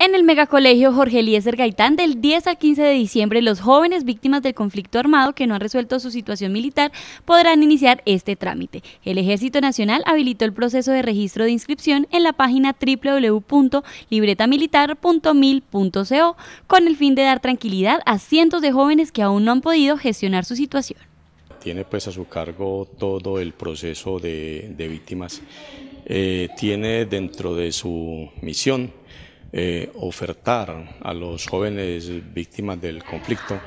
En el megacolegio Jorge Eliezer Gaitán, del 10 al 15 de diciembre, los jóvenes víctimas del conflicto armado que no han resuelto su situación militar podrán iniciar este trámite. El Ejército Nacional habilitó el proceso de registro de inscripción en la página www.libretamilitar.mil.co con el fin de dar tranquilidad a cientos de jóvenes que aún no han podido gestionar su situación. Tiene pues a su cargo todo el proceso de, víctimas. Eh, tiene dentro de su misión eh, ofertar a los jóvenes víctimas del conflicto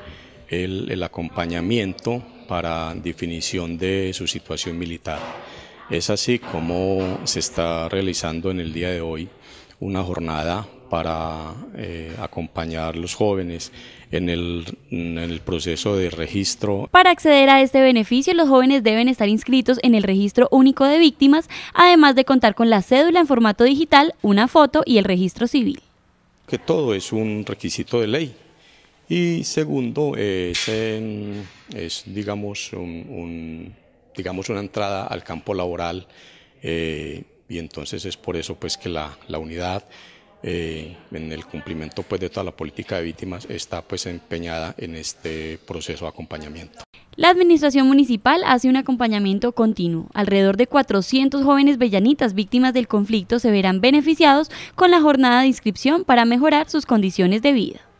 el, el acompañamiento para definición de su situación militar. Es así como se está realizando en el día de hoy una jornada para eh, acompañar a los jóvenes en el, proceso de registro. Para acceder a este beneficio, los jóvenes deben estar inscritos en el registro único de víctimas, además de contar con la cédula en formato digital, una foto y el registro civil. Que todo es un requisito de ley. Y segundo, es, digamos, un, digamos una entrada al campo laboral eh, y entonces es por eso pues que la, unidad eh, en el cumplimiento pues de toda la política de víctimas está pues empeñada en este proceso de acompañamiento. La administración municipal hace un acompañamiento continuo. Alrededor de 400 jóvenes bellanitas víctimas del conflicto se verán beneficiados con la jornada de inscripción para mejorar sus condiciones de vida.